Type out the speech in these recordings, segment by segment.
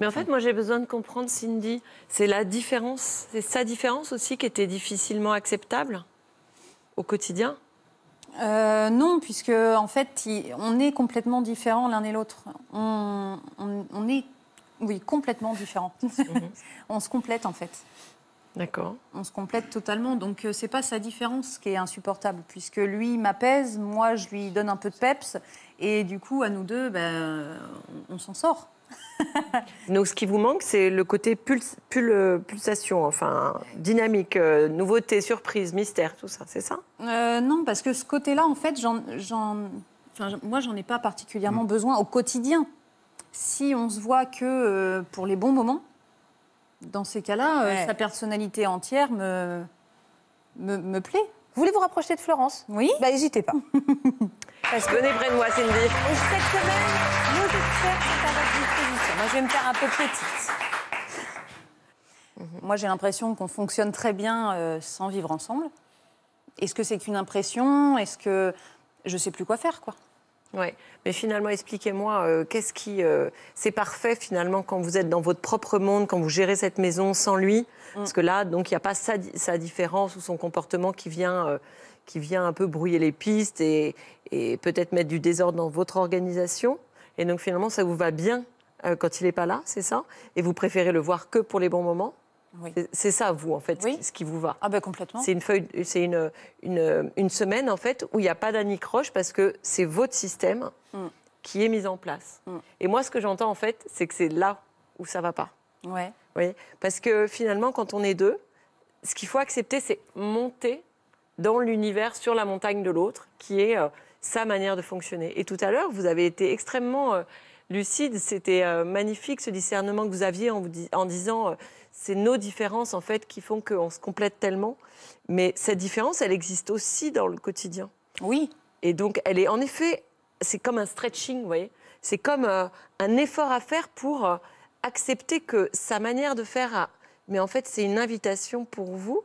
Mais en fait, moi, j'ai besoin de comprendre, Cindy, c'est la différence, c'est sa différence aussi qui était difficilement acceptable au quotidien euh, non, puisque en fait, on est complètement différents l'un et l'autre. On, est, oui, complètement différents. Mhm. on se complète en fait. D'accord. On se complète totalement. Donc euh, c'est pas sa différence qui est insupportable, puisque lui m'apaise, moi je lui donne un peu de peps, et du coup à nous deux, ben, on s'en sort. Donc ce qui vous manque, c'est le côté pulse, pulsation, enfin dynamique, euh, nouveauté, surprise, mystère, tout ça, c'est ça euh, Non, parce que ce côté-là, en fait, j'en, moi, j'en ai pas particulièrement mm. besoin au quotidien. Si on se voit que euh, pour les bons moments, dans ces cas-là, sa personnalité entière me, me, plaît. Vous voulez vous rapprocher de Florence Oui. Bah, n'hésitez pas. Parce que... Venez près de moi, Cindy. Et moi, je vais me faire un peu petite. Moi, j'ai l'impression qu'on fonctionne très bien euh, sans vivre ensemble. Est-ce que c'est qu'une impression Est-ce que je sais plus quoi faire, quoi oui, mais finalement, expliquez-moi, euh, qu'est-ce qui. Euh, c'est parfait finalement quand vous êtes dans votre propre monde, quand vous gérez cette maison sans lui mm. Parce que là, donc, il n'y a pas sa, différence ou son comportement qui vient, qui vient un peu brouiller les pistes et peut-être mettre du désordre dans votre organisation. Et donc, finalement, ça vous va bien euh, quand il n'est pas là, c'est ça Et vous préférez le voir que pour les bons moments C'est ça, vous, en fait, ce, qui, vous va. Ah ben complètement. C'est une feuille, c'est une, une, semaine, en fait, où il n'y a pas d'anicroche parce que c'est votre système mm. qui est mis en place. Mm. Et moi, ce que j'entends, en fait, c'est que c'est là où ça va pas. Ouais. Oui. Parce que finalement, quand on est deux, ce qu'il faut accepter, c'est monter dans l'univers, sur la montagne de l'autre, qui est euh, sa manière de fonctionner. Et tout à l'heure, vous avez été extrêmement... Euh, lucide. C'était euh, magnifique ce discernement que vous aviez en, disant euh, c'est nos différences en fait qui font qu'on se complète tellement. Mais cette différence, elle existe aussi dans le quotidien. Oui. Et donc, elle est en effet, c'est comme un stretching, vous voyez. C'est comme euh, un effort à faire pour accepter que sa manière de faire, mais en fait, c'est une invitation pour vous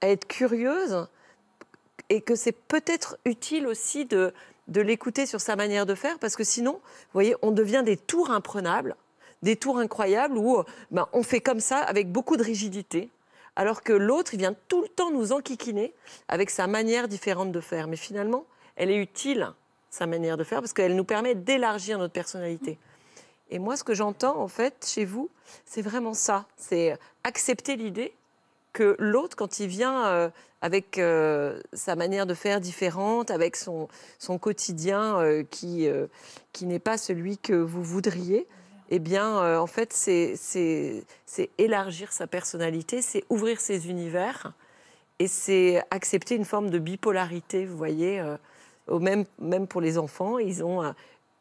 à être curieuse et que c'est peut-être utile aussi de de l'écouter sur sa manière de faire, parce que sinon, vous voyez, on devient des tours imprenables, des tours incroyables où euh, ben, on fait comme ça avec beaucoup de rigidité, alors que l'autre, il vient tout le temps nous enquiquiner avec sa manière différente de faire. Mais finalement, elle est utile, sa manière de faire, parce qu'elle nous permet d'élargir notre personnalité. Et moi, ce que j'entends, en fait, chez vous, c'est vraiment ça. C'est accepter l'idée que l'autre, quand il vient euh, avec euh, sa manière de faire différente, avec son, quotidien euh, qui, qui n'est pas celui que vous voudriez, eh bien, en fait, c'est élargir sa personnalité, c'est ouvrir ses univers et c'est accepter une forme de bipolarité, vous voyez, même, même pour les enfants. Ils ont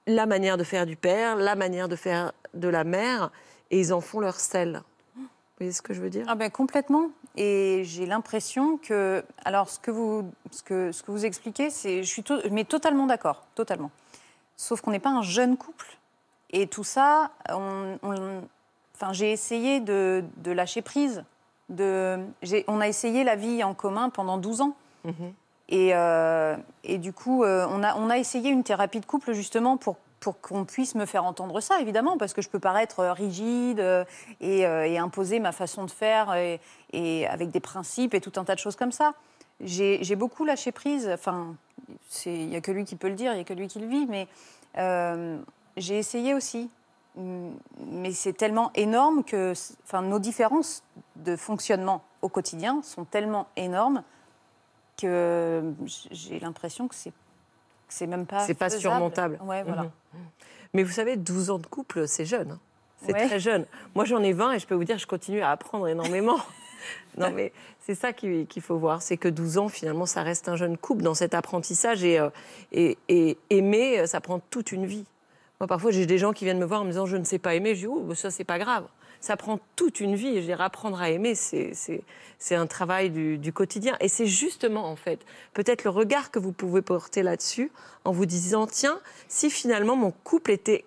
la manière de faire du père, la manière de faire de la mère et ils en font leur sel. Vous voyez ce que je veux dire ah ben Complètement. Et j'ai l'impression que, alors ce que vous, ce que, ce que vous expliquez, c'est, je suis mais totalement d'accord, totalement. Sauf qu'on n'est pas un jeune couple. Et tout ça, enfin, j'ai essayé de, lâcher prise. De, on a essayé la vie en commun pendant 12 ans. Mhm. et, euh, et, du coup, euh, on a, on a essayé une thérapie de couple justement pour pour qu'on puisse me faire entendre ça, évidemment, parce que je peux paraître euh, rigide euh, euh, et, imposer ma façon de faire et, avec des principes et tout un tas de choses comme ça. J'ai beaucoup lâché prise, enfin, il n'y a que lui qui peut le dire, il n'y a que lui qui le vit, mais j'ai essayé aussi. Mais c'est tellement énorme que enfin, nos différences de fonctionnement au quotidien sont tellement énormes que j'ai l'impression que c'est c'est même pas. C'est pas surmontable. Mhm. Mais vous savez, 12 ans de couple, c'est jeune. Hein. C'est très jeune. Moi, j'en ai 20 et je peux vous dire, je continue à apprendre énormément. non, mais c'est ça qu'il faut voir. C'est que 12 ans, finalement, ça reste un jeune couple dans cet apprentissage. Et, euh, et, et aimer, euh, ça prend toute une vie. Moi, parfois, j'ai des gens qui viennent me voir en me disant je ne sais pas aimer. Je dis oh, ça, c'est pas grave. Ça prend toute une vie. Je veux dire, apprendre à aimer, c'est un travail du, quotidien. Et c'est justement, en fait, peut-être le regard que vous pouvez porter là-dessus en vous disant tiens, si finalement mon couple était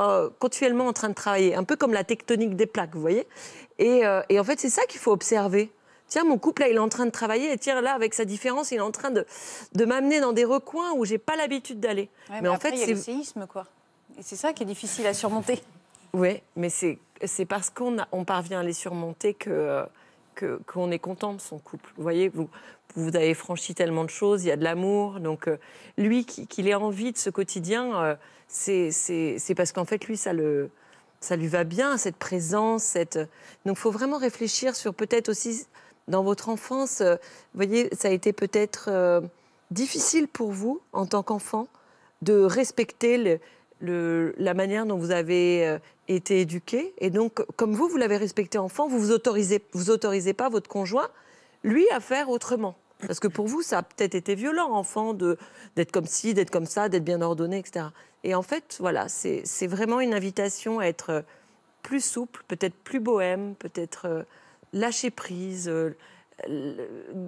euh, continuellement en train de travailler, un peu comme la tectonique des plaques, vous voyez. Et, euh, et en fait, c'est ça qu'il faut observer. Tiens, mon couple, là, il est en train de travailler. Et tiens, là, avec sa différence, il est en train de, de m'amener dans des recoins où j'ai pas l'habitude d'aller. mais, en fait, c'est le séisme, quoi. Et c'est ça qui est difficile à surmonter. Oui, mais c'est, c'est parce qu'on on parvient à les surmonter que, que, qu'on est content de son couple. Vous voyez, vous, vous avez franchi tellement de choses, il y a de l'amour. Donc, euh, lui, qu'il ait envie de ce quotidien, euh, c'est, c'est, c'est parce qu'en fait, lui, ça le, ça lui va bien, cette présence. Cette... Donc, il faut vraiment réfléchir sur peut-être aussi, dans votre enfance, euh, vous voyez, ça a été peut-être difficile pour vous, en tant qu'enfant, de respecter le, la manière dont vous avez euh, été éduqué. Et donc, comme vous, vous l'avez respecté enfant, vous vous autorisez, vous autorisez pas votre conjoint, lui, à faire autrement. Parce que pour vous, ça a peut-être été violent, enfant, d'être comme ci, d'être comme ça, d'être bien ordonné, etc. Et en fait, voilà, c'est vraiment une invitation à être euh, plus souple, peut-être plus bohème, peut-être euh, lâcher prise,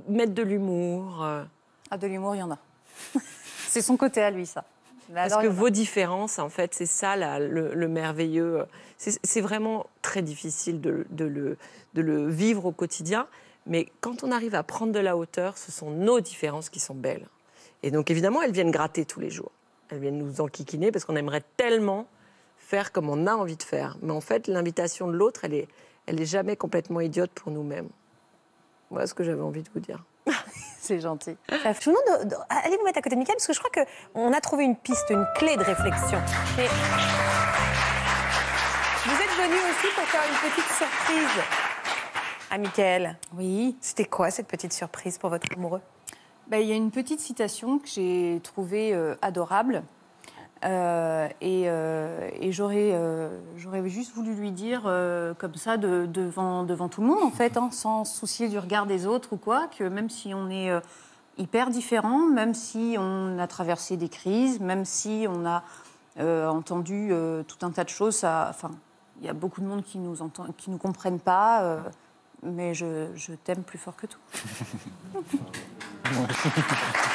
mettre de l'humour. Ah, de l'humour, il y en a. c'est son côté à lui, ça. Bah parce que vos différences, en fait, c'est ça le, merveilleux. Euh, c'est vraiment très difficile de, le, vivre au quotidien. Mais quand on arrive à prendre de la hauteur, ce sont nos différences qui sont belles. Et donc évidemment, elles viennent gratter tous les jours. Elles viennent nous enquiquiner parce qu'on aimerait tellement faire comme on a envie de faire. Mais en fait, l'invitation de l'autre, elle est, elle est jamais complètement idiote pour nous-mêmes. Voilà ce que j'avais envie de vous dire. C'est gentil. tout le monde, allez vous mettre à côté de Mickaël, parce que je crois qu'on a trouvé une piste, une clé de réflexion. Vous êtes venu aussi pour faire une petite surprise à Mickaël. Oui. C'était quoi cette petite surprise pour votre amoureux ben, Il y a une petite citation que j'ai trouvée euh, adorable. Euh, euh, et, j'aurais, euh, j'aurais juste voulu lui dire, comme ça, devant, devant tout le monde, en fait, hein, sans se soucier du regard des autres ou quoi, que même si on est hyper différent, même si on a traversé des crises, même si on a entendu tout un tas de choses, enfin, il y a beaucoup de monde qui nous qui nous comprennent pas, mais je t'aime plus fort que tout.